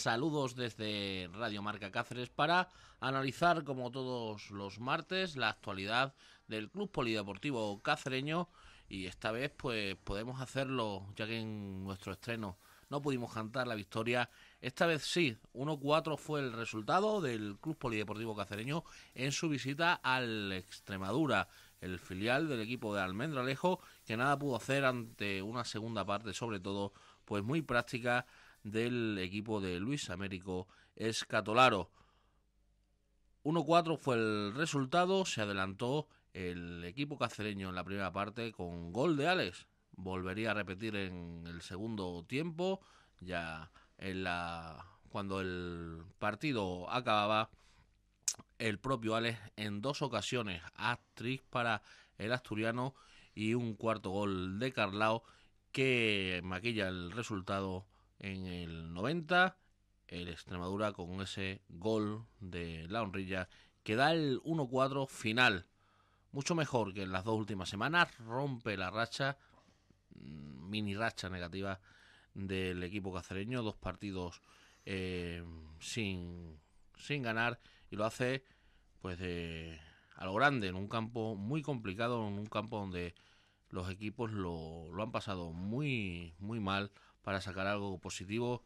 Saludos desde Radio Marca Cáceres para analizar, como todos los martes, la actualidad del Club Polideportivo Cacereño. Y esta vez, pues podemos hacerlo, ya que en nuestro estreno no pudimos cantar la victoria. Esta vez sí, 1-4 fue el resultado del Club Polideportivo Cacereño en su visita al Extremadura el filial del equipo de Almendra Alejo que nada pudo hacer ante una segunda parte, sobre todo, pues muy práctica del equipo de Luis Américo Escatolaro. 1-4 fue el resultado, se adelantó el equipo cacereño en la primera parte con gol de Alex. Volvería a repetir en el segundo tiempo, ya en la cuando el partido acababa el propio Alex en dos ocasiones, actriz para el asturiano y un cuarto gol de Carlao que maquilla el resultado en el 90, el Extremadura con ese gol de la honrilla que da el 1-4 final. Mucho mejor que en las dos últimas semanas, rompe la racha, mm, mini racha negativa del equipo cacereño, dos partidos eh, sin, sin ganar y lo hace pues de, a lo grande, en un campo muy complicado, en un campo donde los equipos lo, lo han pasado muy, muy mal para sacar algo positivo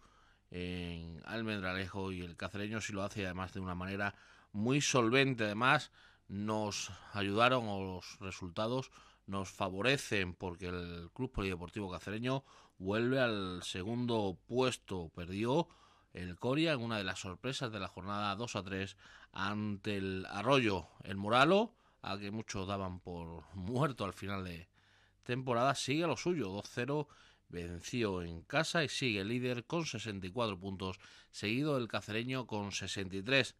en Almendralejo y el cacereño si lo hace además de una manera muy solvente. Además nos ayudaron o los resultados nos favorecen porque el Club Polideportivo Cacereño vuelve al segundo puesto. Perdió el Coria en una de las sorpresas de la jornada 2 a 3 ante el Arroyo. El Moralo, a que muchos daban por muerto al final de temporada, sigue lo suyo, 2-0 venció en casa y sigue líder con 64 puntos, seguido el cacereño con 63.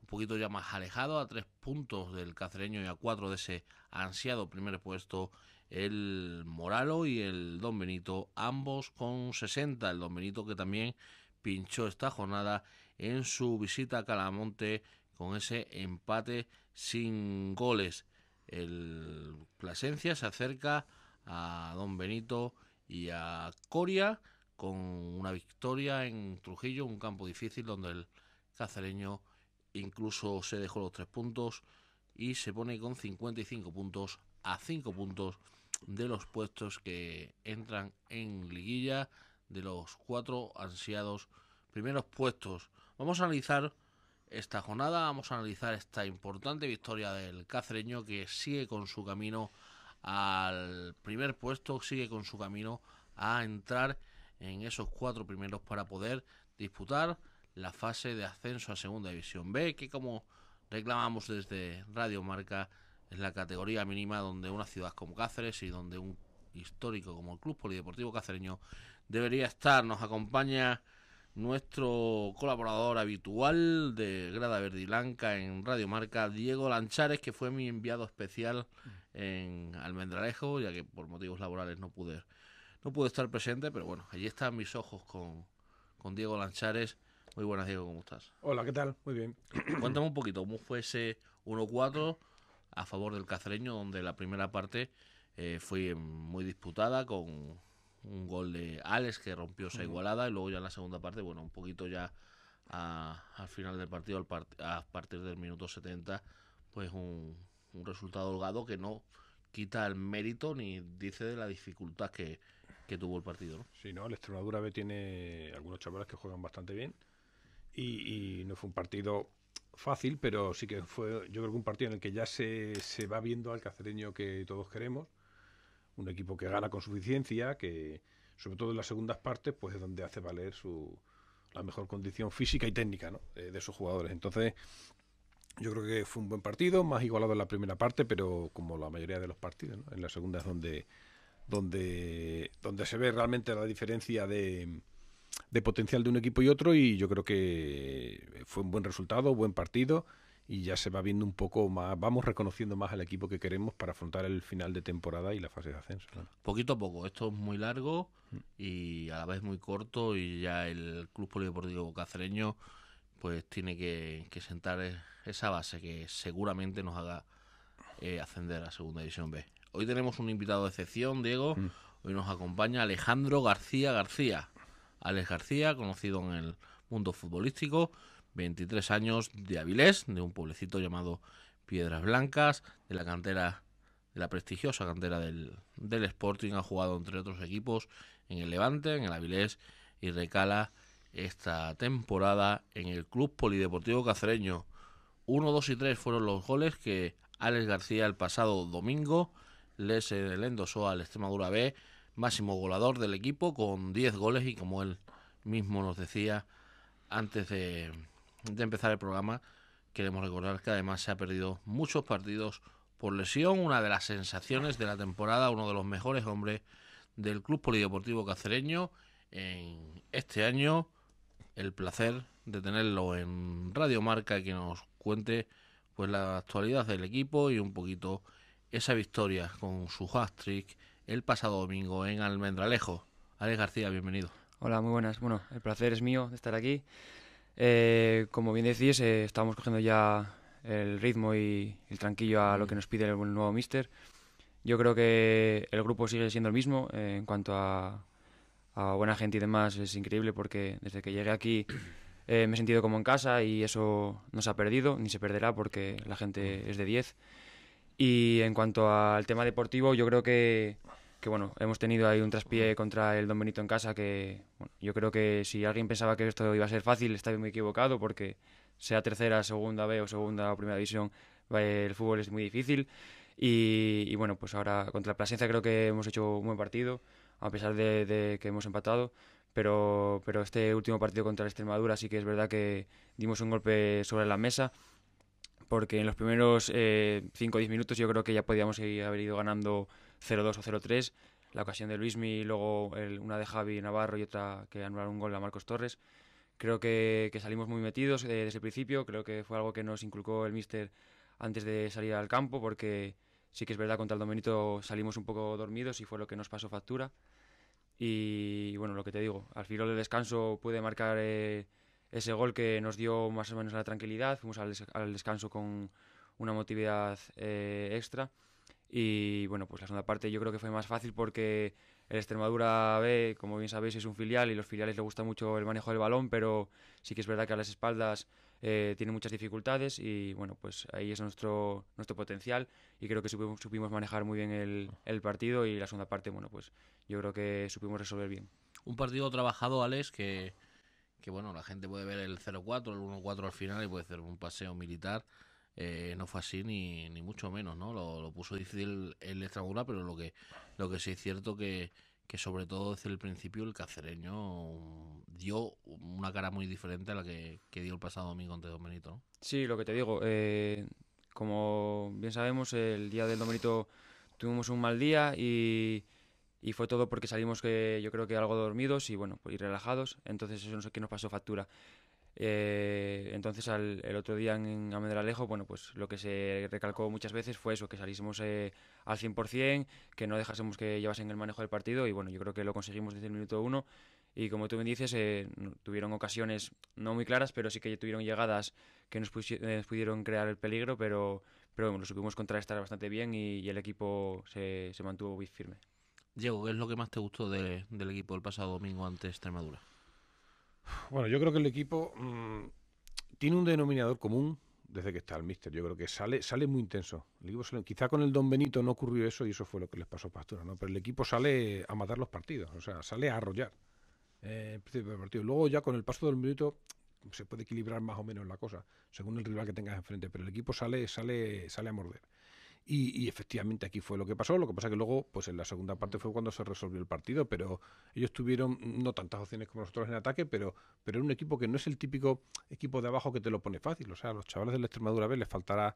Un poquito ya más alejado, a 3 puntos del cacereño y a 4 de ese ansiado primer puesto, el Moralo y el Don Benito, ambos con 60. El Don Benito que también pinchó esta jornada en su visita a Calamonte con ese empate sin goles. El Plasencia se acerca a Don Benito y a Coria con una victoria en Trujillo, un campo difícil donde el cacereño incluso se dejó los tres puntos y se pone con 55 puntos a cinco puntos de los puestos que entran en liguilla de los cuatro ansiados primeros puestos. Vamos a analizar esta jornada, vamos a analizar esta importante victoria del cacereño que sigue con su camino al primer puesto, sigue con su camino a entrar en esos cuatro primeros para poder disputar la fase de ascenso a Segunda División B, que como reclamamos desde Radio Marca es la categoría mínima donde una ciudad como Cáceres y donde un histórico como el Club Polideportivo Cacereño debería estar. Nos acompaña nuestro colaborador habitual de Grada Verde y en Radio Marca, Diego Lanchares, que fue mi enviado especial en Almendralejo, ya que por motivos laborales no pude, no pude estar presente, pero bueno, allí están mis ojos con, con Diego Lanchares. Muy buenas, Diego, ¿cómo estás? Hola, ¿qué tal? Muy bien. Cuéntame un poquito, ¿cómo fue ese 1-4 a favor del Cacereño, donde la primera parte eh, fue muy disputada con un gol de Alex que rompió esa igualada y luego ya en la segunda parte, bueno, un poquito ya al final del partido, a partir del minuto 70, pues un, resultado holgado que no quita el mérito ni dice de la dificultad que, tuvo el partido. ¿no? Sí, no, el Extremadura B tiene algunos chavales que juegan bastante bien y, no fue un partido fácil, pero sí que fue yo creo que un partido en el que ya se, se va viendo al cacereño que todos queremos un equipo que gana con suficiencia, que sobre todo en las segundas partes, pues es donde hace valer su, la mejor condición física y técnica eh, de sus jugadores. Entonces, yo creo que fue un buen partido, más igualado en la primera parte, pero como la mayoría de los partidos, en la segunda es donde, donde, donde se ve realmente la diferencia de, de potencial de un equipo y otro y yo creo que fue un buen resultado, buen partido y ya se va viendo un poco más, vamos reconociendo más al equipo que queremos para afrontar el final de temporada y la fase de ascenso. Poquito a poco, esto es muy largo mm. y a la vez muy corto y ya el Club Polideportivo Cacereño pues tiene que, sentar e-, esa base que seguramente nos haga eh, ascender a Segunda División B. Hoy tenemos un invitado de excepción, Diego. Mm. Hoy nos acompaña Alejandro García García. Alex García, conocido en el mundo futbolístico, 23 años, de Avilés, de un pueblecito llamado Piedras Blancas, de la cantera de la prestigiosa cantera del, Sporting, ha jugado entre otros equipos en el Levante, en el Avilés y recala esta temporada en el Club Polideportivo Cacereño. 1, 2 y 3 fueron los goles que Alex García el pasado domingo les le endosó al Extremadura B, máximo goleador del equipo con 10 goles y como él mismo nos decía antes de, de empezar el programa, queremos recordar que además se ha perdido muchos partidos por lesión, una de las sensaciones de la temporada, uno de los mejores hombres del Club Polideportivo Cacereño en este año. El placer de tenerlo en Radio Marca que nos cuente pues la actualidad del equipo y un poquito esa victoria con su hat-trick el pasado domingo en Almendralejo. Alex García, bienvenido. Hola, muy buenas. Bueno, el placer es mío de estar aquí. Eh, como bien decís, eh, estamos cogiendo ya el ritmo y el tranquillo a lo que nos pide el nuevo mister. Yo creo que el grupo sigue siendo el mismo eh, en cuanto a, a, buena gente y demás. Es increíble porque desde que llegué aquí me he sentido como en casa y eso no se ha perdido ni se perderá porque la gente es de 10. Y en cuanto al tema deportivo, yo creo que que bueno, hemos tenido ahí un traspié contra el Don Benito en casa que yo creo que si alguien pensaba que esto iba a ser fácil está muy equivocado porque sea tercera, segunda B o segunda o primera división, eh, el fútbol es muy difícil y, bueno, pues ahora contra la Plasencia creo que hemos hecho un buen partido a pesar de, que hemos empatado, pero, pero este último partido contra la Extremadura sí que es verdad que dimos un golpe sobre la mesa porque en los primeros 5 eh, o 10 minutos yo creo que ya podíamos haber ido ganando 0-2 o 0-3. La ocasión de Luismi, luego una de Javi Navarro y otra que anularon un gol a Marcos Torres. Creo que, salimos muy metidos eh, desde el principio. Creo que fue algo que nos inculcó el míster antes de salir al campo, porque sí que es verdad, contra el Domenito salimos un poco dormidos y fue lo que nos pasó factura. Y, bueno, lo que te digo, al final del descanso puede marcar eh, ese gol que nos dio más o menos la tranquilidad. Fuimos al, descanso con una motividad eh, extra. Y bueno, pues la segunda parte yo creo que fue más fácil porque el Extremadura B, como bien sabéis, es un filial y los filiales le gusta mucho el manejo del balón, pero sí que es verdad que a las espaldas eh, tiene muchas dificultades y bueno, pues ahí es nuestro, nuestro potencial y creo que supimos, manejar muy bien el, partido y la segunda parte, bueno, pues yo creo que supimos resolver bien. Un partido trabajado, Alex, que, que bueno, la gente puede ver el 0-4, el 1-4 al final y puede ser un paseo militar. Eh, no fue así ni, mucho menos, ¿no? Lo, puso difícil el estrangular, pero lo que, lo que sí es cierto que, que sobre todo desde el principio el cacereño dio una cara muy diferente a la que, dio el pasado domingo ante Don Benito, ¿no? Sí, lo que te digo, eh, como bien sabemos, el día del Don tuvimos un mal día y y fue todo porque salimos que yo creo que algo dormidos y bueno pues, y relajados entonces eso no sé qué nos pasó factura eh, entonces, al, el otro día en Alejo, bueno, pues lo que se recalcó muchas veces fue eso, que saliésemos eh, al 100%, que no dejásemos que llevasen el manejo del partido y bueno, yo creo que lo conseguimos desde el minuto uno y como tú me dices, eh, tuvieron ocasiones no muy claras, pero sí que tuvieron llegadas que eh, nos, pudieron crear el peligro, pero, pero bueno, lo supimos contrarrestar bastante bien y, el equipo se, se mantuvo muy firme. Diego, ¿qué es lo que más te gustó del equipo el pasado domingo ante Extremadura? Bueno, yo creo que el equipo mm, tiene un denominador común desde que está el míster. Yo creo que sale, sale muy intenso. quizá con el Don Benito no ocurrió eso y eso fue lo que les pasó a Pastura, ¿no? Pero el equipo sale a matar los partidos, o sea, sale a arrollar. Eh, partido. Luego ya con el paso del minuto se puede equilibrar más o menos la cosa, según el rival que tengas enfrente, pero el equipo sale, sale, sale a morder. Y, efectivamente aquí fue lo que pasó. Lo que pasa que luego, pues en la segunda parte fue cuando se resolvió el partido, pero ellos tuvieron mm, no tantas opciones como nosotros en ataque, pero, pero era un equipo que no es el típico equipo de abajo que te lo pone fácil. O sea, a los chavales de la Extremadura a les faltará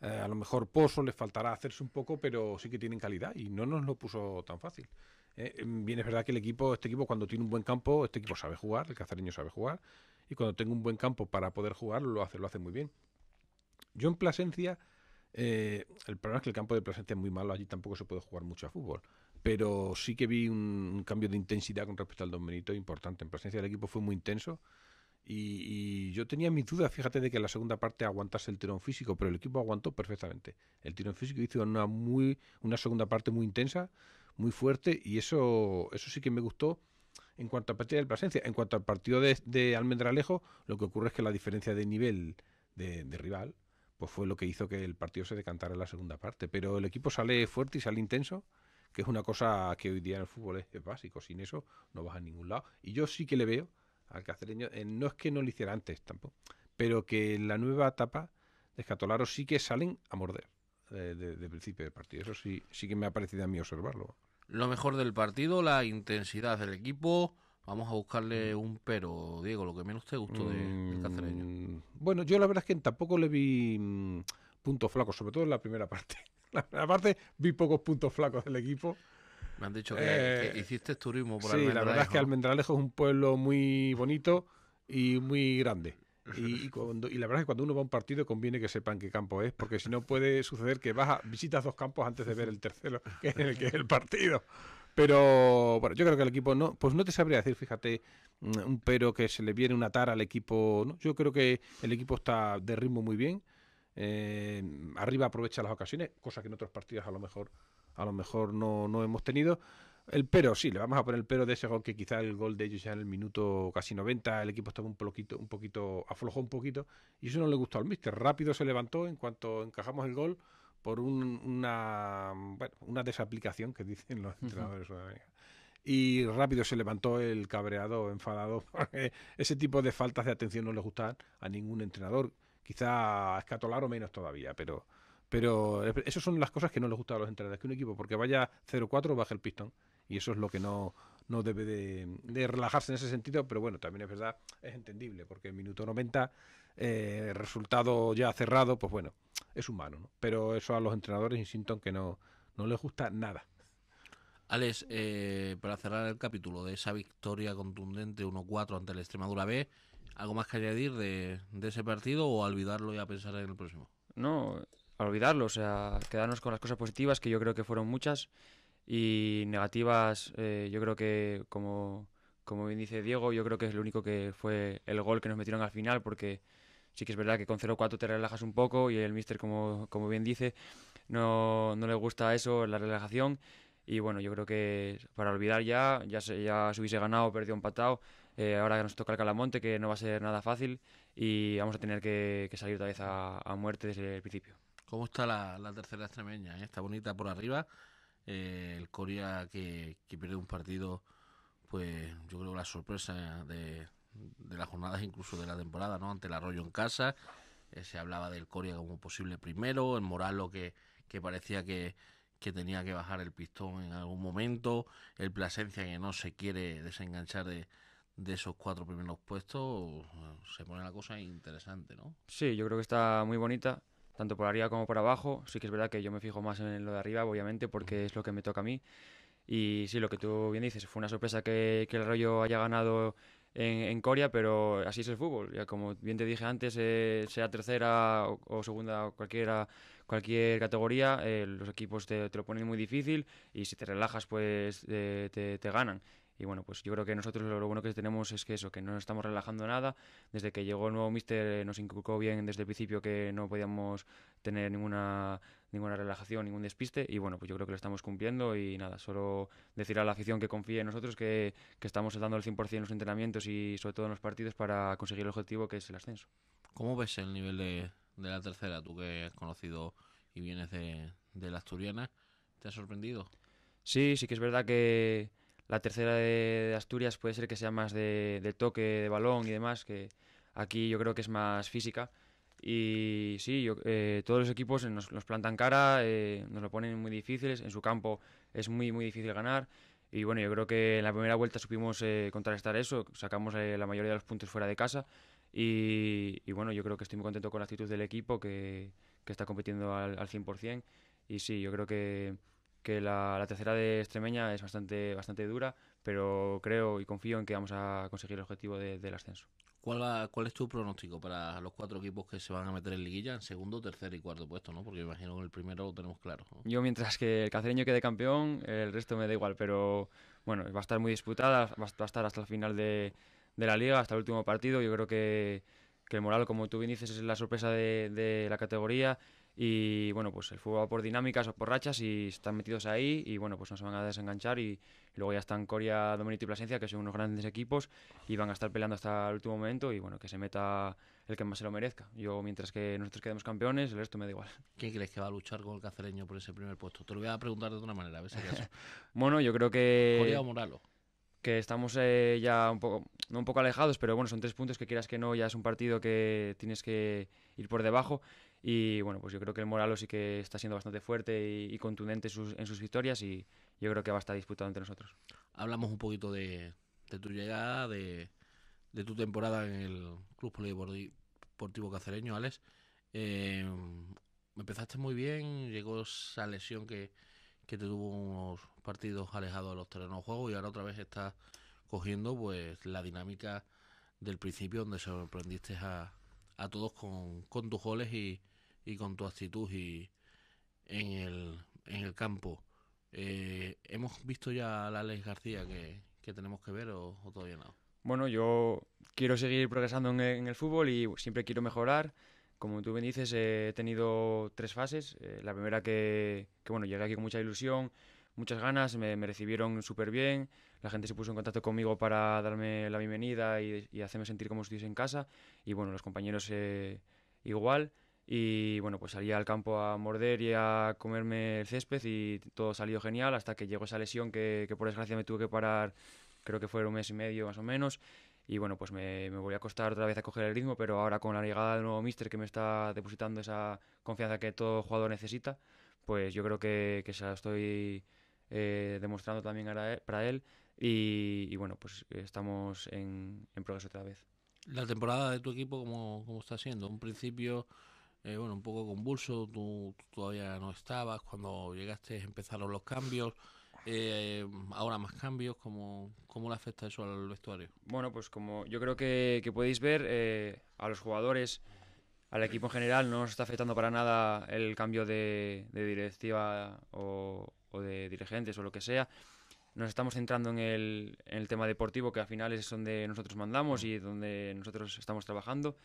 eh, a lo mejor pozo, les faltará hacerse un poco, pero sí que tienen calidad y no nos lo puso tan fácil. Eh, eh, bien, es verdad que el equipo, este equipo cuando tiene un buen campo, este equipo sabe jugar, el cazareño sabe jugar, y cuando tiene un buen campo para poder jugar, lo hace, lo hace muy bien. Yo en Plasencia eh, el problema es que el campo de Plasencia es muy malo, allí tampoco se puede jugar mucho a fútbol. Pero sí que vi un, cambio de intensidad con respecto al Don Benito importante. En Plasencia el equipo fue muy intenso. Y, yo tenía mis dudas, fíjate, de que en la segunda parte aguantase el tirón físico, pero el equipo aguantó perfectamente. El tirón físico hizo una, muy, una segunda parte muy intensa, muy fuerte, y eso, eso sí que me gustó en cuanto a partido de Plasencia. En cuanto al partido de, de, Almendralejo, lo que ocurre es que la diferencia de nivel de, de rival pues fue lo que hizo que el partido se decantara en la segunda parte. Pero el equipo sale fuerte y sale intenso, que es una cosa que hoy día en el fútbol es, básico. Sin eso no vas a ningún lado. Y yo sí que le veo al cacereño, eh, no es que no lo hiciera antes tampoco, pero que en la nueva etapa de Escatolaro sí que salen a morder eh, de, de principio del partido. Eso sí, sí que me ha parecido a mí observarlo. Lo mejor del partido, la intensidad del equipo, Vamos a buscarle mm. un pero, Diego, lo que menos te gustó del cacereño. Mm, bueno, yo la verdad es que tampoco le vi mm, puntos flacos, sobre todo en la primera parte. la primera parte vi pocos puntos flacos del equipo. Me han dicho que, eh, hiciste turismo por Sí, la verdad es que Almendralejo es un pueblo muy bonito y muy grande. Y, y, la verdad es que cuando uno va a un partido conviene que sepan qué campo es, porque si no puede suceder que vas a, visitas dos campos antes de ver el tercero, que el que es el partido. Pero bueno, yo creo que el equipo no, pues no te sabría decir, fíjate, mm, un pero que se le viene una tara al equipo. ¿no? Yo creo que el equipo está de ritmo muy bien. Eh, arriba aprovecha las ocasiones, cosa que en otros partidos a lo mejor, a lo mejor no, no hemos tenido. El pero, sí, le vamos a poner el pero de ese gol que quizá el gol de ellos ya en el minuto casi 90, el equipo estaba un poquito, un poquito, aflojó un poquito, y eso no le gustó al Mister. Rápido se levantó en cuanto encajamos el gol, por una, desaplicación que dicen los entrenadores Y rápido se levantó el cabreado, enfadado, ese tipo de faltas de atención no le gustan a ningún entrenador. Quizá a o menos todavía, pero, pero esas son las cosas que no le gustan a los entrenadores, que un equipo porque vaya 0-4 baje el pistón. Y eso es lo que no, debe de, relajarse en ese sentido, pero bueno, también es verdad, es entendible, porque el minuto 90, eh, resultado ya cerrado, pues bueno, es humano, ¿no? Pero eso a los entrenadores, insinton que no, no les gusta nada. Alex, eh, para cerrar el capítulo de esa victoria contundente 1-4 ante el Extremadura B, ¿algo más que añadir de, ese partido o olvidarlo y a pensar en el próximo? No, olvidarlo, o sea, quedarnos con las cosas positivas, que yo creo que fueron muchas, y negativas, eh, yo creo que, como, como bien dice Diego, yo creo que es lo único que fue el gol que nos metieron al final, porque sí que es verdad que con 0-4 te relajas un poco y el mister, como, como bien dice, no, no le gusta eso, la relajación. Y bueno, yo creo que para olvidar ya, ya se, ya se hubiese ganado, perdido empatado. Eh, ahora nos toca el Calamonte, que no va a ser nada fácil y vamos a tener que, salir otra vez a, muerte desde el principio. ¿Cómo está la, tercera extremeña? Eh? Está bonita por arriba. Eh, el Coria, que, que, pierde un partido, pues yo creo la sorpresa de, de las jornadas, incluso de la temporada, ¿no? Ante el Arroyo en casa, eh, se hablaba del Coria como posible primero, el Moralo que, que parecía que, que tenía que bajar el pistón en algún momento, el Plasencia que no se quiere desenganchar de, de esos cuatro primeros puestos, se pone la cosa interesante, ¿no? Sí, yo creo que está muy bonita, tanto por arriba como por abajo. Sí que es verdad que yo me fijo más en lo de arriba, obviamente, porque es lo que me toca a mí. Y sí, lo que tú bien dices, fue una sorpresa que, el Arroyo haya ganado en, Corea, pero así es el fútbol. Ya como bien te dije antes, eh, sea tercera o, segunda o cualquiera, cualquier categoría, eh, los equipos te, lo ponen muy difícil y si te relajas, pues eh, te, ganan. Y bueno, pues yo creo que nosotros lo, bueno que tenemos es que eso, que no estamos relajando nada. Desde que llegó el nuevo mister nos inculcó bien desde el principio que no podíamos tener ninguna ninguna relajación, ningún despiste. Y bueno, pues yo creo que lo estamos cumpliendo y nada, solo decir a la afición que confíe en nosotros, que, que estamos dando el 100% en los entrenamientos y sobre todo en los partidos para conseguir el objetivo que es el ascenso. ¿Cómo ves el nivel de, de la tercera? Tú que has conocido y vienes de, de la Asturiana, ¿te ha sorprendido? Sí, sí que es verdad que la tercera de, Asturias puede ser que sea más de, de toque de balón y demás, que aquí yo creo que es más física y sí, eh, todos los equipos eh, nos, plantan cara, eh, nos lo ponen muy difíciles, en su campo es muy, muy difícil ganar. Y bueno, yo creo que en la primera vuelta supimos eh, contrarrestar eso, sacamos la mayoría de los puntos fuera de casa. Y, bueno, yo creo que estoy muy contento con la actitud del equipo que, está compitiendo al, 100%. Y sí, yo creo que, la, tercera de Extremeña es bastante, bastante dura, pero creo y confío en que vamos a conseguir el objetivo de, del ascenso. ¿Cuál, ¿Cuál es tu pronóstico para los cuatro equipos que se van a meter en liguilla en segundo, tercer y cuarto puesto? ¿no? Porque imagino que el primero lo tenemos claro. Yo, mientras que el cacereño quede campeón, el resto me da igual, pero bueno, va a estar muy disputada, va a estar hasta el final de, de la liga, hasta el último partido. Yo creo que, que el moral, como tú bien dices, es la sorpresa de, de la categoría y bueno, pues el fútbol va por dinámicas o por rachas y están metidos ahí y bueno, pues no se van a desenganchar y, luego ya están Coria, Dominito y Plasencia, que son unos grandes equipos y van a estar peleando hasta el último momento y bueno, que se meta el que más se lo merezca. Yo, mientras que nosotros quedemos campeones, el resto me da igual. ¿Qué crees que va a luchar con el cacereño por ese primer puesto? Te lo voy a preguntar de otra manera, a si bueno, yo creo que... que estamos eh, ya un poco, un poco alejados, pero bueno, son tres puntos que quieras que no, ya es un partido que tienes que ir por debajo. Y bueno, pues yo creo que el Moralo sí que está siendo bastante fuerte y, contundente en sus victorias y yo creo que va a estar disputado entre nosotros. Hablamos un poquito de, tu llegada, de, tu temporada en el Club Polideportivo Cacereño, Alex. Eh, empezaste muy bien, llegó esa lesión que, te tuvo unos partidos alejados de los terrenos de juego y ahora otra vez estás cogiendo pues la dinámica del principio donde sorprendiste a, a todos con, con tus goles y, y con tu actitud y en el, en el campo. Eh, ¿Hemos visto ya a la Alex García que, que tenemos que ver o, todavía no? Bueno, yo quiero seguir progresando en, el fútbol y siempre quiero mejorar. Como tú bien dices, he tenido tres fases. Eh, la primera que, bueno, llegué aquí con mucha ilusión, muchas ganas, me, recibieron súper bien, la gente se puso en contacto conmigo para darme la bienvenida y, y hacerme sentir como si estuviese en casa. Y bueno, los compañeros eh, igual. Y bueno, pues salía al campo a morder y a comerme el césped y todo salió genial hasta que llegó esa lesión que, que por desgracia me tuve que parar, creo que fue un mes y medio más o menos. Y bueno, pues me, me a costar otra vez a coger el ritmo, pero ahora con la llegada del nuevo mister que me está depositando esa confianza que todo jugador necesita, pues yo creo que, que se la estoy eh, demostrando también e, para él. Y, y bueno, pues estamos en, en, progreso otra vez. La temporada de tu equipo, ¿cómo, cómo está siendo? Un principio eh, bueno, un poco convulso, tú, todavía no estabas, cuando llegaste empezaron los cambios, eh, ahora más cambios, ¿cómo, ¿cómo, le afecta eso al vestuario? Bueno, pues como yo creo que, que podéis ver, eh, a los jugadores, al equipo en general, no nos está afectando para nada el cambio de, directiva o, de dirigentes o lo que sea. Nos estamos centrando en el, en el tema deportivo, que al final es donde nosotros mandamos y donde nosotros estamos trabajando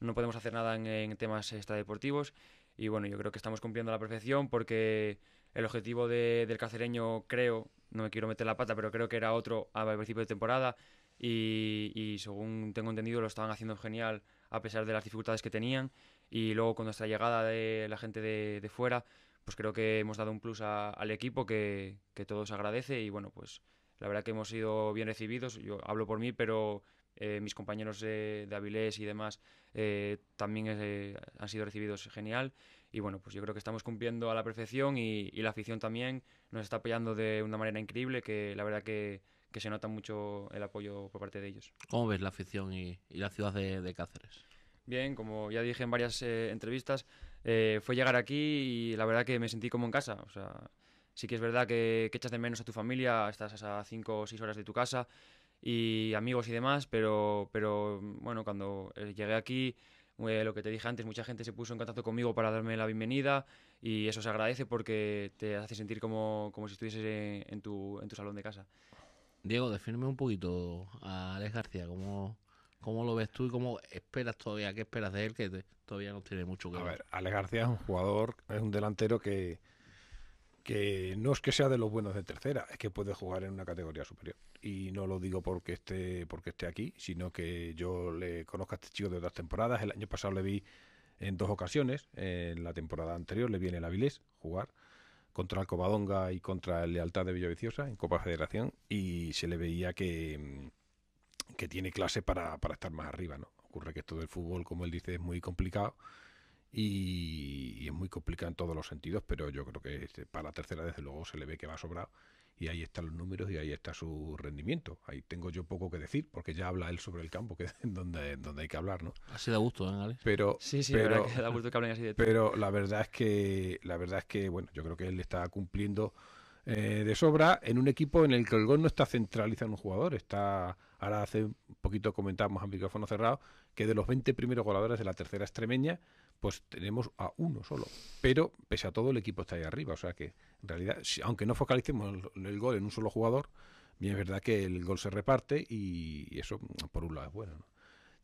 no podemos hacer nada en, temas extradeportivos. Y bueno, yo creo que estamos cumpliendo la perfección porque el objetivo del cacereño, creo, no me quiero meter la pata, pero creo que era otro al principio de temporada. Y, según tengo entendido lo estaban haciendo genial a pesar de las dificultades que tenían y luego con nuestra llegada de la gente de, fuera pues creo que hemos dado un plus al equipo que, que todos agradece y bueno pues la verdad que hemos sido bien recibidos yo hablo por mí pero eh, mis compañeros de Avilés y demás eh, también eh, han sido recibidos genial. Y bueno, pues yo creo que estamos cumpliendo a la perfección y, la afición también nos está apoyando de una manera increíble que la verdad que, se nota mucho el apoyo por parte de ellos. ¿Cómo ves la afición y, la ciudad de, Cáceres? Bien, como ya dije en varias entrevistas, fue llegar aquí y la verdad que me sentí como en casa. O sea, sí que es verdad que, que, echas de menos a tu familia, estás a 5 o 6 horas de tu casa y amigos y demás, pero, pero mm, bueno, cuando eh, llegué aquí, eh, lo que te dije antes, mucha gente se puso en contacto conmigo para darme la bienvenida y eso se agradece porque te hace sentir como, si estuvieses en, tu, en tu salón de casa. Diego, defíneme un poquito a Alex García, ¿cómo, cómo lo ves tú y cómo esperas todavía, qué esperas de él, que todavía no tiene mucho que ver? a ver. Alex García es un jugador, es un delantero que, que no es que sea de los buenos de tercera, es que puede jugar en una categoría superior. Y no lo digo porque esté, porque esté aquí, sino que yo le conozco a este chico de otras temporadas. El año pasado le vi en dos ocasiones, en la temporada anterior le vi en el Avilés jugar contra el y contra el Lealtad de Villaviciosa en Copa Federación y se le veía que, que tiene clase para, para estar más arriba. ¿no? Ocurre que esto del fútbol, como él dice, es muy complicado y, es muy complicado en todos los sentidos, pero yo creo que este, para la tercera desde luego se le ve que va sobrado y ahí están los números y ahí está su rendimiento. Ahí tengo yo poco que decir porque ya habla él sobre el campo, que donde, donde hay que hablar, ¿no? Así da gusto, ¿No, ¿eh, Pero, sí, sí, pero, Pero la verdad es que, la verdad es que, bueno, yo creo que él está cumpliendo eh, de sobra en un equipo en el que el gol no está centralizado en un jugador. Está, ahora hace un poquito comentábamos a micrófono cerrado, que de los 20 primeros goladores de la tercera extremeña, pues tenemos a uno solo. Pero pese a todo, el equipo está ahí arriba. O sea que, en realidad, aunque no focalicemos el, gol en un solo jugador, bien es verdad que el gol se reparte y eso, por un lado, es bueno.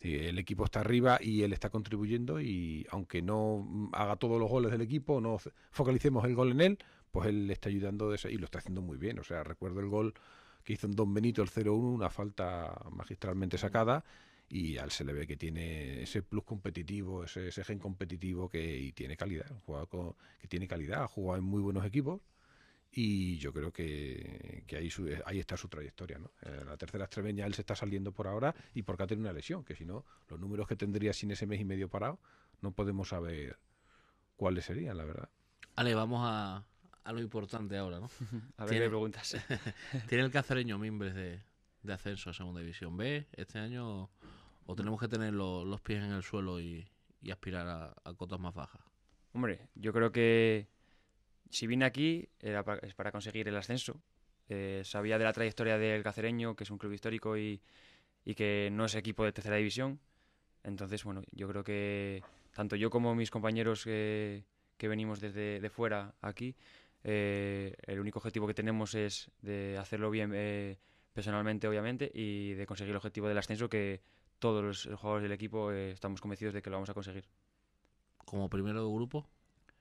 el equipo está arriba y él está contribuyendo y aunque no haga todos los goles del equipo, no focalicemos el gol en él, pues él le está ayudando de ese, y lo está haciendo muy bien. O sea, recuerdo el gol que hizo en Don Benito el 0-1, una falta magistralmente sacada y al se le ve que tiene ese plus competitivo, ese, gen competitivo que y tiene calidad, juega con, que tiene calidad, jugado en muy buenos equipos y yo creo que, ahí, ahí está su trayectoria. ¿no? En eh, la tercera extremeña él se está saliendo por ahora y porque ha tenido una lesión, que si no, los números que tendría sin ese mes y medio parado, no podemos saber cuáles serían, la verdad. Ale, vamos a, a lo importante ahora, ¿no? a ver ¿Tiene, qué preguntas. Tiene el cacereño mimbres de, de ascenso a Segunda División B. Este año ¿O tenemos que tener los pies en el suelo y, aspirar a, a, cotas más bajas? Hombre, yo creo que si vine aquí era es para conseguir el ascenso. Eh, sabía de la trayectoria del Cacereño, que es un club histórico y, que no es equipo de tercera división. Entonces, bueno, yo creo que tanto yo como mis compañeros que, que venimos desde de fuera aquí, eh, el único objetivo que tenemos es de hacerlo bien eh, personalmente, obviamente, y de conseguir el objetivo del ascenso, que todos los jugadores del equipo eh, estamos convencidos de que lo vamos a conseguir. ¿Como primero de grupo?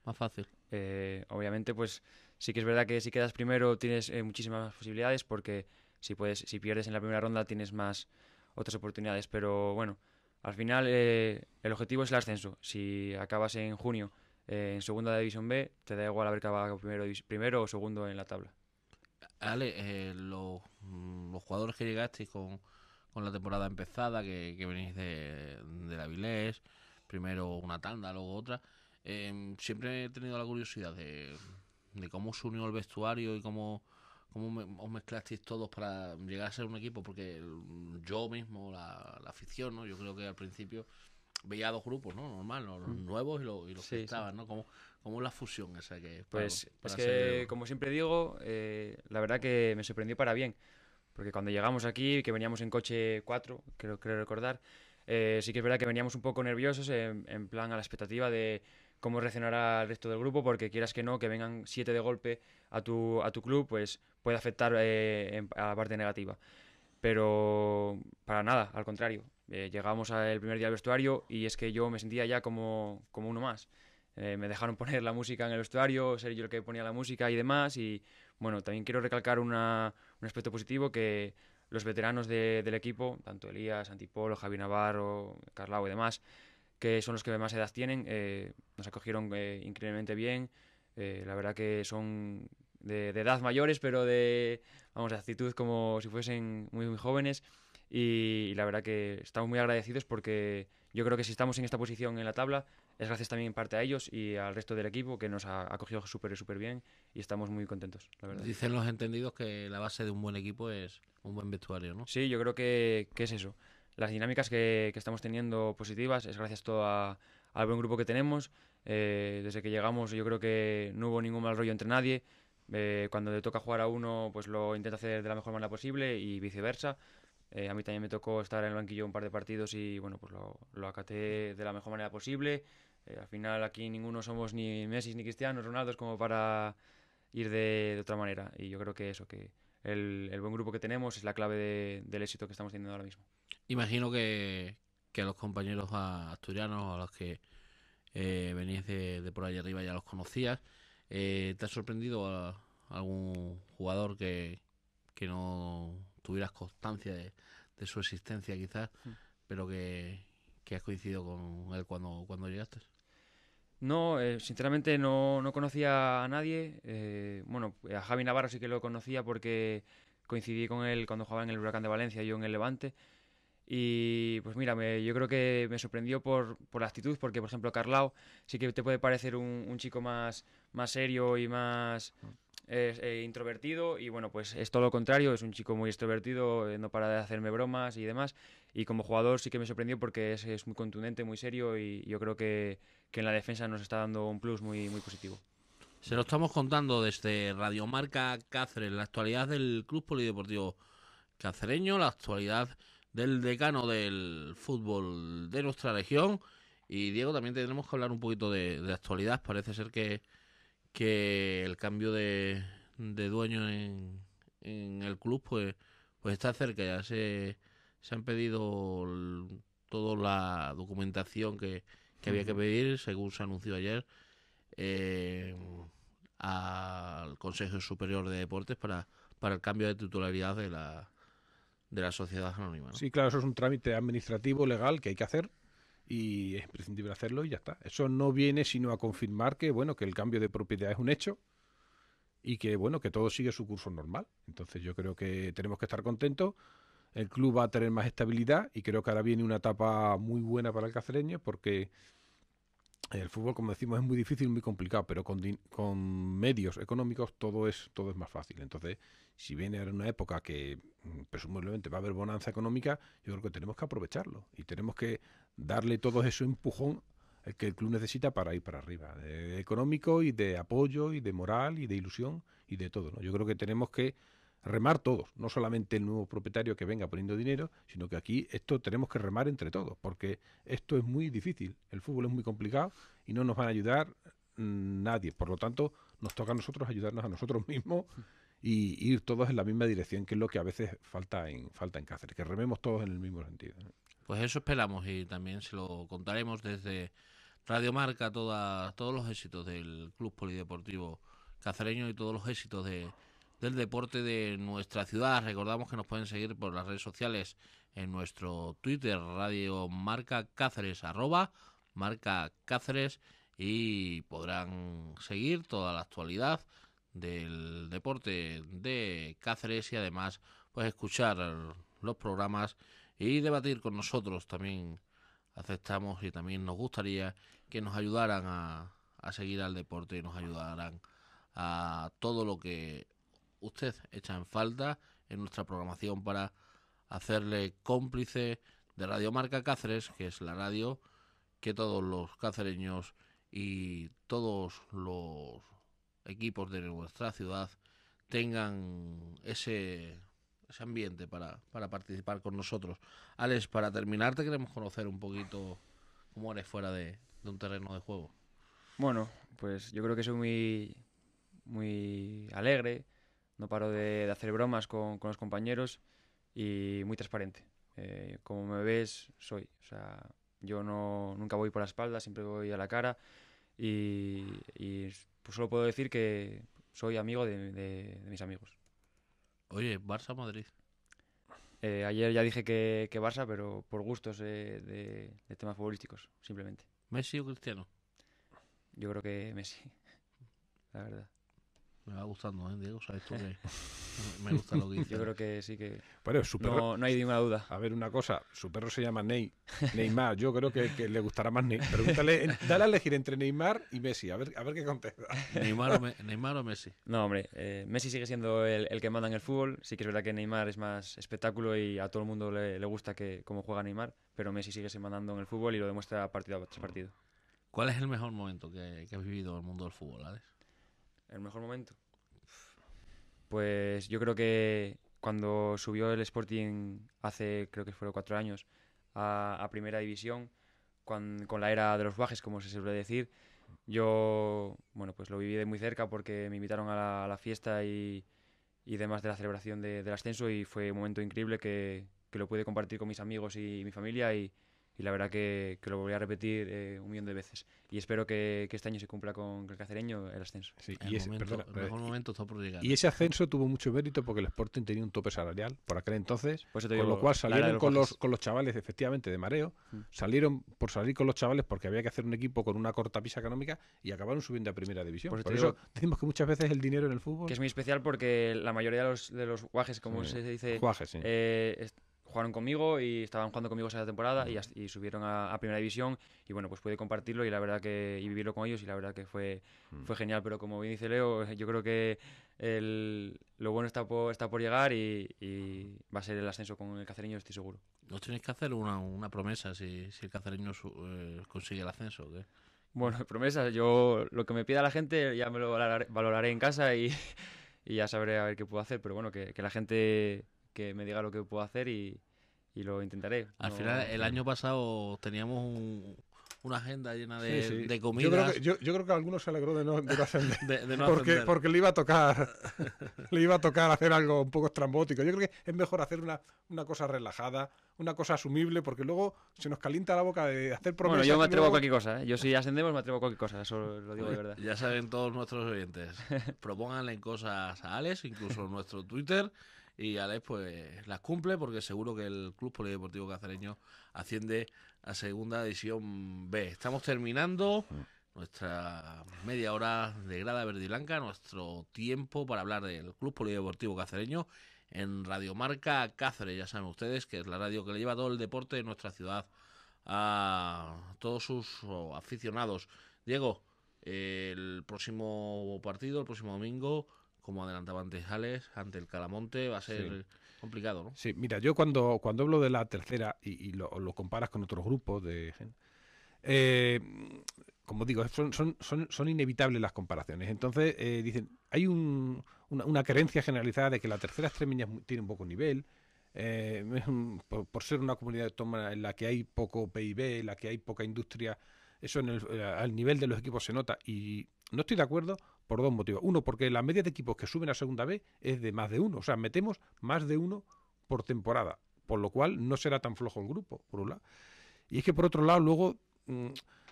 Más fácil. Eh, obviamente, pues sí que es verdad que si quedas primero tienes eh, muchísimas posibilidades porque si, puedes, si pierdes en la primera ronda tienes más otras oportunidades. Pero bueno, al final el objetivo es el ascenso. Si acabas en junio en segunda división B, te da igual haber acabado primero, primero o segundo en la tabla. Ale, los, mm, los jugadores que llegaste con con la temporada empezada, que, venís de, la Vilés, primero una tanda, luego otra. Em, siempre he tenido la curiosidad de, cómo se unió el vestuario y cómo, cómo os mezclasteis todos para llegar a ser un equipo, porque yo mismo, la, la, afición, ¿no? yo creo que al principio veía dos grupos, ¿no? Normal, los mm. nuevos y los, que estaban, ¿no? Como, la fusión esa que... pues como siempre digo, eh, la verdad que me sorprendió para bien. Porque cuando llegamos aquí, que veníamos en coche 4, creo, quiero recordar, eh, sí que es verdad que veníamos un poco nerviosos, en, plan a la expectativa de cómo reaccionará el resto del grupo, porque quieras que no, que vengan siete de golpe a tu, a tu club, pues puede afectar eh, a la parte negativa. Pero para nada, al contrario. Eh, llegamos al primer día al vestuario y es que yo me sentía ya como, como uno más. Eh, me dejaron poner la música en el vestuario, ser yo el que ponía la música y demás. Y bueno, también quiero recalcar una, un aspecto positivo que los veteranos del equipo, tanto Elías, Antipolo, Javi Navarro, Carlao y demás, que son los que más edad tienen, eh, nos acogieron eh, increíblemente bien. Eh, la verdad que son de, edad mayores, pero de, vamos, de actitud como si fuesen muy, muy jóvenes. y, la verdad que estamos muy agradecidos porque yo creo que si estamos en esta posición en la tabla es gracias también en parte a ellos y al resto del equipo que nos ha acogido súper, súper bien y estamos muy contentos, la verdad. Dicen los entendidos que la base de un buen equipo es un buen vestuario, ¿no? Sí, yo creo que, es eso. Las dinámicas que, estamos teniendo positivas es gracias todo a, al buen grupo que tenemos. Eh, desde que llegamos yo creo que no hubo ningún mal rollo entre nadie. Eh, cuando le toca jugar a uno, pues lo intenta hacer de la mejor manera posible y viceversa. Eh, a mí también me tocó estar en el banquillo un par de partidos y bueno, pues lo, lo acaté de la mejor manera posible. Eh, al final aquí ninguno somos ni Messi ni Cristiano Ronaldo como para ir de, de, otra manera. Y yo creo que eso, que el, el buen grupo que tenemos es la clave del éxito que estamos teniendo ahora mismo. Imagino que, que a los compañeros asturianos, a los que eh, venís de, por allá arriba, ya los conocías. Eh, ¿Te ha sorprendido algún jugador que, que no tuvieras constancia de, su existencia quizás, mm. pero que, has coincidido con él cuando, cuando llegaste. No, eh, sinceramente no, conocía a nadie. Eh, bueno, a Javi Navarro sí que lo conocía porque coincidí con él cuando jugaba en el Huracán de Valencia, y yo en el Levante. Y pues mira, yo creo que me sorprendió por, la actitud, porque por ejemplo Carlao sí que te puede parecer un, chico más, más serio y más, mm es eh, introvertido y bueno, pues es todo lo contrario, es un chico muy extrovertido, eh, no para de hacerme bromas y demás. Y como jugador sí que me sorprendió porque es, muy contundente, muy serio y yo creo que, en la defensa nos está dando un plus muy, positivo. Se lo estamos contando desde Radiomarca Cáceres, la actualidad del Club Polideportivo Cacereño, la actualidad del decano del fútbol de nuestra región. Y Diego, también tendremos que hablar un poquito de actualidad. Parece ser que, que el cambio de, dueño en, en, el club pues, pues está cerca, ya se, han pedido toda la documentación que, había que pedir, según se anunció ayer, eh, al Consejo Superior de Deportes para, para el cambio de titularidad de la, de la sociedad anónima. Sí, claro, eso es un trámite administrativo, legal que hay que hacer y es imprescindible hacerlo y ya está. Eso no viene sino a confirmar que bueno, que el cambio de propiedad es un hecho y que bueno, que todo sigue su curso normal. Entonces yo creo que tenemos que estar contentos. El club va a tener más estabilidad y creo que ahora viene una etapa muy buena para el cacereño porque el fútbol, como decimos, es muy difícil, muy complicado, pero con, medios económicos todo es, todo es más fácil. Entonces, si viene ahora una época que mm, presumiblemente va a haber bonanza económica, yo creo que tenemos que aprovecharlo y tenemos que darle todo ese empujón que el club necesita para ir para arriba, económico y de apoyo y de moral y de ilusión y de todo. Yo creo que tenemos que remar todos, no solamente el nuevo propietario que venga poniendo dinero, sino que aquí esto tenemos que remar entre todos, porque esto es muy difícil, el fútbol es muy complicado y no nos van a ayudar mm, nadie. Por lo tanto, nos toca a nosotros ayudarnos a nosotros mismos y ir todos en la misma dirección, que es lo que a veces falta en, falta en Cáceres, que rememos todos en el mismo sentido. Pues eso esperamos y también se lo contaremos desde Radio Marca toda, todos los éxitos del Club Polideportivo Cacereño y todos los éxitos de, del deporte de nuestra ciudad. Recordamos que nos pueden seguir por las redes sociales en nuestro Twitter, Radio Marca Cáceres, arroba Marca Cáceres, y podrán seguir toda la actualidad del deporte de Cáceres y además pues escuchar los programas y debatir con nosotros también aceptamos y también nos gustaría que nos ayudaran a, a seguir al deporte y nos ayudaran a todo lo que usted echa en falta en nuestra programación para hacerle cómplice de Radio Marca Cáceres, que es la radio que todos los cacereños y todos los equipos de nuestra ciudad tengan ese, ese ambiente para, participar con nosotros. Alex, para terminar, te queremos conocer un poquito cómo eres fuera de, un terreno de juego. Bueno, pues yo creo que soy muy, muy alegre, no paro de, hacer bromas con, los compañeros y muy transparente. Eh, como me ves, soy. O sea, yo no, nunca voy por la espalda, siempre voy a la cara y pues solo puedo decir que soy amigo de, mis amigos. Oye, Barça-Madrid. Eh, ayer ya dije que, que, Barça, pero por gustos de, de, temas futbolísticos, simplemente. ¿Messi o Cristiano? Yo creo que Messi, la verdad. Me va gustando, ¿eh, Diego? ¿Sabes tú que me gusta lo que dices? Yo creo que sí que. Bueno, no, hay ninguna duda. A ver, una cosa. Su perro se llama Ney. Neymar. Yo creo que, le gustará más Ney. Pregúntale, dale a elegir entre Neymar y Messi. A ver, a ver qué contesta. Neymar o, Neymar o Messi. No, hombre. Eh, Messi sigue siendo el, que manda en el fútbol. Sí que es verdad que Neymar es más espectáculo y a todo el mundo le, gusta que cómo juega Neymar. Pero Messi sigue siendo mandando en el fútbol y lo demuestra partido a partido. ¿Cuál es el mejor momento que, que has vivido en el mundo del fútbol, Alex? El mejor momento. Pues yo creo que cuando subió el Sporting hace, creo que fueron cuatro años, a, Primera División, con, la era de los bajes, como se suele decir, yo, bueno, pues lo viví de muy cerca porque me invitaron a la, fiesta y, demás de la celebración del ascenso y fue un momento increíble que, que lo pude compartir con mis amigos y mi familia y, y la verdad que, que lo voy a repetir eh, un millón de veces. Y espero que, este año se cumpla con el cacereño el ascenso. Sí, y ese, mejor momento está por llegar. Y ese ascenso tuvo mucho mérito porque el Sporting tenía un tope salarial por aquel entonces, pues con lo cual salieron con, los, con los chavales efectivamente de mareo, mm. salieron por salir con los chavales porque había que hacer un equipo con una corta pisa económica y acabaron subiendo a primera división. por eso decimos que muchas veces el dinero en el fútbol... Que es muy especial porque la mayoría de los, guajes, como se dice, guajes, sí. Eh, jugaron conmigo y estaban jugando conmigo esa temporada y, subieron a, primera división y bueno, pues pude compartirlo y la verdad que y vivirlo con ellos y la verdad que fue, mm. fue genial, pero como bien dice Leo, yo creo que el, lo bueno está por, está por llegar y, va a ser el ascenso con el Cacereño, estoy seguro. ¿No tenéis que hacer una, promesa si, el Cacereño eh, consigue el ascenso? Bueno, promesas, yo lo que me pida la gente ya me lo valoraré, en casa y, ya sabré a ver qué puedo hacer, pero bueno, que, que la gente que me diga lo que puedo hacer y, lo intentaré. Al final, el año pasado teníamos una agenda llena de, comida comidas. Yo creo, que, yo, algunos se alegró de no, ascender. porque, porque le iba a tocar le iba a tocar hacer algo un poco estrambótico. Yo creo que es mejor hacer una, una cosa relajada, una cosa asumible, porque luego se nos calienta la boca de hacer promesas. Bueno, yo me atrevo a cualquier cosa. ¿eh? Yo si ascendemos me atrevo a cualquier cosa, eso lo digo de verdad. Ya saben todos nuestros oyentes. Propónganle cosas a Alex, incluso nuestro Twitter y Alex pues las cumple porque seguro que el Club Polideportivo Cacereño asciende a segunda edición B. Estamos terminando nuestra media hora de grada verde y blanca, nuestro tiempo para hablar del Club Polideportivo Cacereño en Radio Marca Cáceres, ya saben ustedes que es la radio que le lleva todo el deporte de nuestra ciudad a todos sus aficionados. Diego, el próximo partido, el próximo domingo, como adelantaba antes Jales, ante el Calamonte, va a ser complicado, ¿no? Sí, mira, yo cuando, cuando hablo de la tercera y, lo, comparas con otros grupos de eh, como digo, son, inevitables las comparaciones. Entonces, eh, dicen, hay una, una, creencia generalizada de que la tercera extremeña tiene un poco nivel, eh, por, ser una comunidad autónoma en la que hay poco PIB, en la que hay poca industria, eso el, al nivel de los equipos se nota. Y no estoy de acuerdo por dos motivos. Uno, porque la media de equipos que suben a segunda B es de más de uno. O sea, metemos más de uno por temporada. Por lo cual no será tan flojo un grupo, por un lado. Y es que por otro lado, luego. Mm,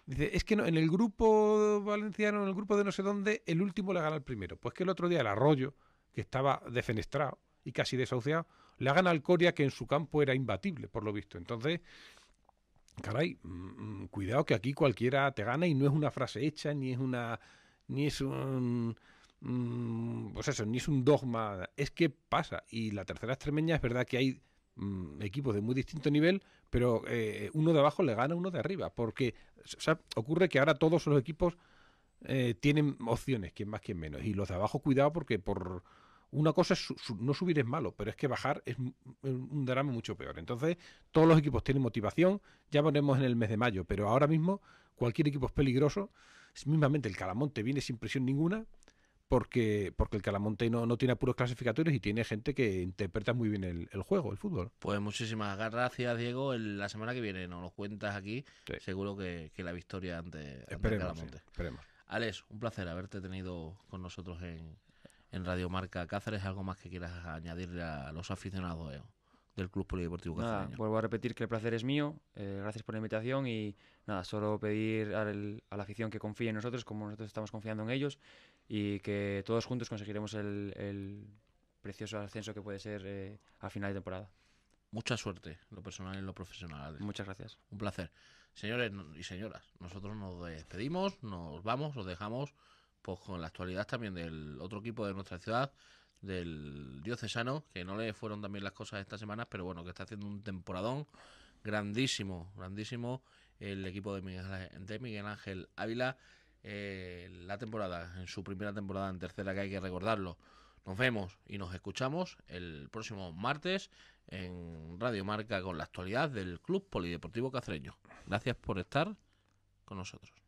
dice, es que no, en el grupo valenciano, en el grupo de no sé dónde, el último le gana al primero. Pues que el otro día el arroyo, que estaba defenestrado y casi desahuciado, le gana al Coria, que en su campo era imbatible, por lo visto. Entonces, caray, mm, mm, cuidado que aquí cualquiera te gana y no es una frase hecha, ni es una ni es un mm, pues eso, ni es un dogma, es que pasa. Y la tercera extremeña es verdad que hay mm, equipos de muy distinto nivel, pero eh, uno de abajo le gana a uno de arriba, porque ocurre que ahora todos los equipos eh, tienen opciones, quien más, quien menos. Y los de abajo, cuidado, porque por una cosa no subir es malo, pero es que bajar es un drama mucho peor. Entonces, todos los equipos tienen motivación, ya ponemos en el mes de mayo, pero ahora mismo cualquier equipo es peligroso. Mismamente el Calamonte viene sin presión ninguna porque, porque el Calamonte no, tiene apuros clasificatorios y tiene gente que interpreta muy bien el, juego, el fútbol. Pues muchísimas gracias, Diego. la semana que viene nos lo cuentas aquí. Seguro que, la victoria ante, el Calamonte. esperemos. Alex, un placer haberte tenido con nosotros en, en Radio Marca Cáceres. ¿Algo más que quieras añadirle a los aficionados? EO? del Club Polideportivo nada, Vuelvo a repetir que el placer es mío, eh, gracias por la invitación y nada, solo pedir a la afición que confíe en nosotros, como nosotros estamos confiando en ellos, y que todos juntos conseguiremos el, el precioso ascenso que puede ser eh, a final de temporada. Mucha suerte, lo personal y lo profesional. Muchas gracias. Un placer. Señores y señoras, nosotros nos despedimos, nos vamos, nos dejamos pues, con la actualidad también del otro equipo de nuestra ciudad, del diocesano, que no le fueron también las cosas estas semanas, pero bueno, que está haciendo un temporadón grandísimo, grandísimo el equipo de Miguel, de Miguel Ángel Ávila. Eh, la temporada, en su primera temporada en tercera, que hay que recordarlo. Nos vemos y nos escuchamos el próximo martes en Radio Marca con la actualidad del Club Polideportivo Cacereño. Gracias por estar con nosotros.